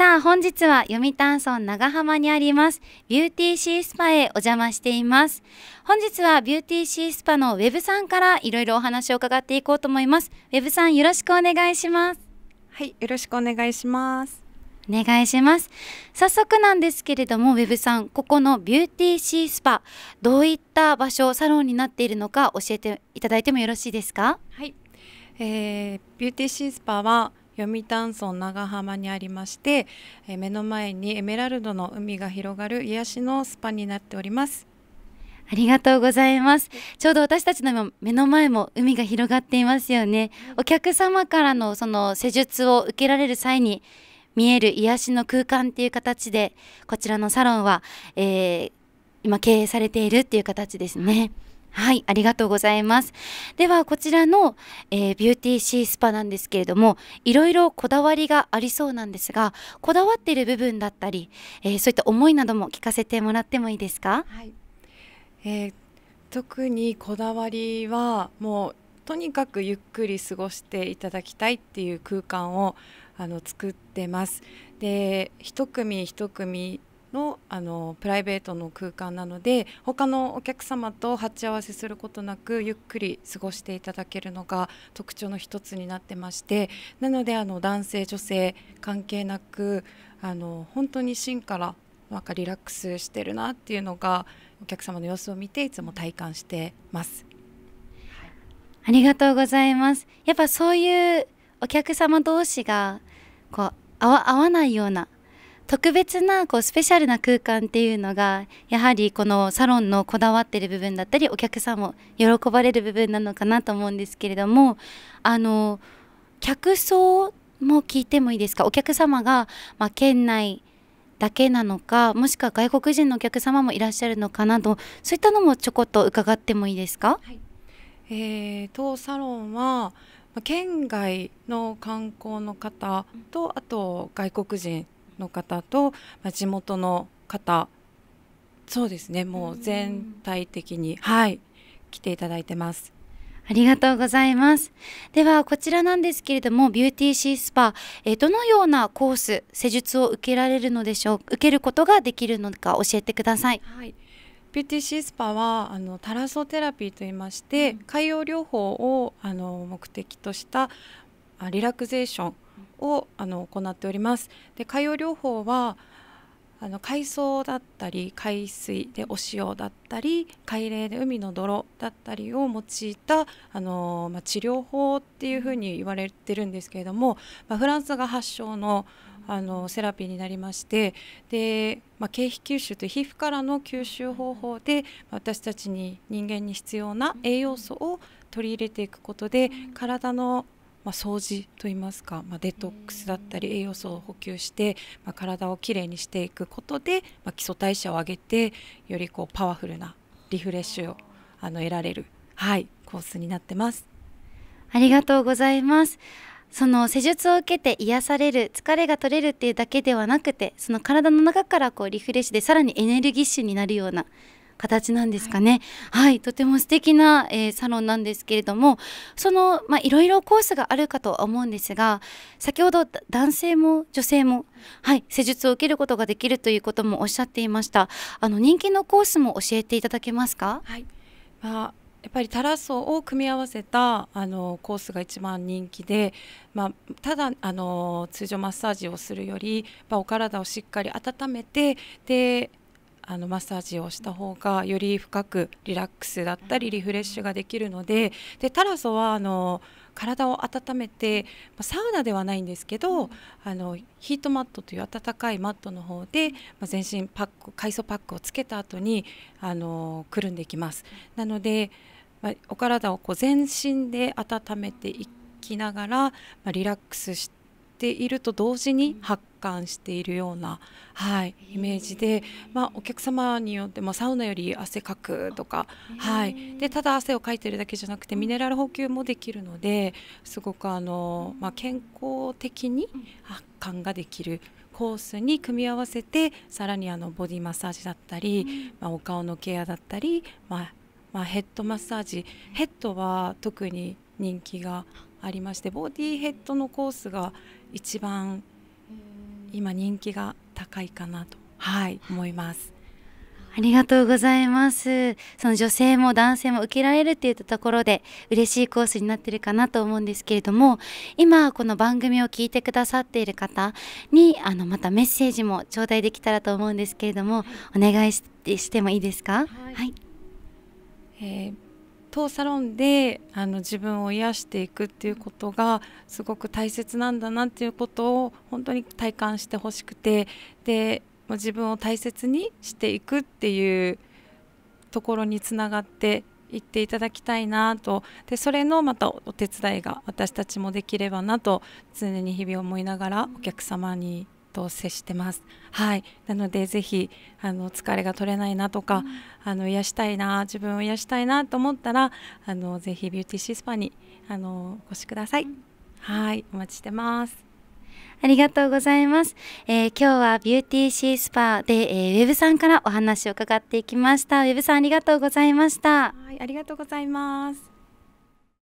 さあ本日は読谷村長浜にありますビューティーシースパへお邪魔しています本日はビューティーシースパのウェブさんからいろいろお話を伺っていこうと思いますウェブさんよろしくお願いしますはいよろしくお願いしますお願いします早速なんですけれどもウェブさんここのビューティーシースパどういった場所サロンになっているのか教えていただいてもよろしいですかはい、えー、ビューティーシースパは読谷村長浜にありまして、え目の前にエメラルドの海が広がる癒しのスパになっております。ありがとうございます。ちょうど私たちの目の前も海が広がっていますよね。お客様からのその施術を受けられる際に見える癒しの空間っていう形で、こちらのサロンは、えー、今経営されているっていう形ですね。はい、ありがとうございます。では、こちらの、えー、ビューティーシースパなんですけれども、いろいろこだわりがありそうなんですが、こだわっている部分だったり、えー、そういった思いなども聞かせてもらってもいいですか、はいえー、特にこだわりは、もうとにかくゆっくり過ごしていただきたいっていう空間をあの作ってます。で一組一組のあのプライベートの空間なので他のお客様と鉢合わせすることなくゆっくり過ごしていただけるのが特徴の一つになってましてなのであの男性女性関係なくあの本当に芯からなんかリラックスしてるなっていうのがお客様の様子を見ていつも体感してます。ありがとうございます。やっぱそういうお客様同士がこう合わないような特別なこうスペシャルな空間っていうのがやはりこのサロンのこだわってる部分だったりお客さんも喜ばれる部分なのかなと思うんですけれどもあの客層も聞いてもいいですかお客様が、まあ、県内だけなのかもしくは外国人のお客様もいらっしゃるのかなどそういったのもちょこっと伺ってもいいですか、はい、えー、当サロンは県外の観光の方とあと外国人の方と、まあ、地元の方そうですねもう全体的に、はい来ていただいてます。ありがとうございます。では、こちらなんですけれども、ビューティーシースパ、えどのようなコース、施術を受けられるのでしょう受けることができるのか教えてください。はい、ビューティーシースパはあのタラソテラピーといいまして、海洋療法をあの目的としたリラクゼーションをあの行っております。で海洋療法はあの海藻だったり海水でお塩だったり海嶺で海の泥だったりを用いたあの、まあ、治療法っていうふうに言われてるんですけれども、まあ、フランスが発祥のあのセラピーになりましてで、まあ、経皮吸収という皮膚からの吸収方法で私たちに人間に必要な栄養素を取り入れていくことで体のまあ、掃除といいますか、まあ、デトックスだったり栄養素を補給して、まあ、体をきれいにしていくことで、まあ、基礎代謝を上げてよりこうパワフルなリフレッシュをあの得られる、はい、コースになってます。ありがとうございます。その施術を受けて癒される疲れが取れるっていうだけではなくてその体の中からこうリフレッシュでさらにエネルギッシュになるような形なんですかね。はい、はい、とても素敵な、えー、サロンなんですけれども、そのまあいろいろコースがあるかとは思うんですが、先ほど男性も女性もはい施術を受けることができるということもおっしゃっていました。あの人気のコースも教えていただけますか？はい、まあやっぱりタラソを組み合わせたあのコースが一番人気で、まあ、ただあの通常マッサージをするより、まあ、お体をしっかり温めてであのマッサージをした方がより深くリラックスだったりリフレッシュができるのででタラソはあの体を温めてサウナではないんですけどあのヒートマットという温かいマットの方で全身パック海藻パックをつけた後にあのくるんでいきます。なのでお体をこう全身で温めていきながら、まリラックスしてていると同時に発汗しているような、はい、イメージで、まあ、お客様によって、もサウナより汗かくとか、はい、でただ汗をかいてるだけじゃなくてミネラル補給もできるのですごくあの、まあ、健康的に発汗ができる。コースに組み合わせてさらにあのボディマッサージだったり、まあ、お顔のケアだったり、まあ、まあ、ヘッドマッサージヘッドは特に人気がありましてボディヘッドのコースが一番今人気が高いかなと、はい、思います。ありがとうございます。その女性も男性も受けられるっていったところで嬉しいコースになってるかなと思うんですけれども、今この番組を聞いてくださっている方にあのまたメッセージも頂戴できたらと思うんですけれども、お願いしてもいいですか？はい、はい、えー当サロンであの自分を癒していくっていうことがすごく大切なんだなっていうことを本当に体感してほしくてで自分を大切にしていくっていうところにつながっていっていただきたいなとでそれのまたお手伝いが私たちもできればなと常に日々思いながらお客様にと接してます。はい、なのでぜひあの疲れが取れないなとか、うん、あの癒したいな自分を癒したいなと思ったらあのぜひビューティーシスパにあのお越しください。はいお待ちしてます。ありがとうございます。えー、今日はビューティーシースパで、えー、ウェブさんからお話を伺っていきました。ウェブさんありがとうございました。はい、ありがとうございます。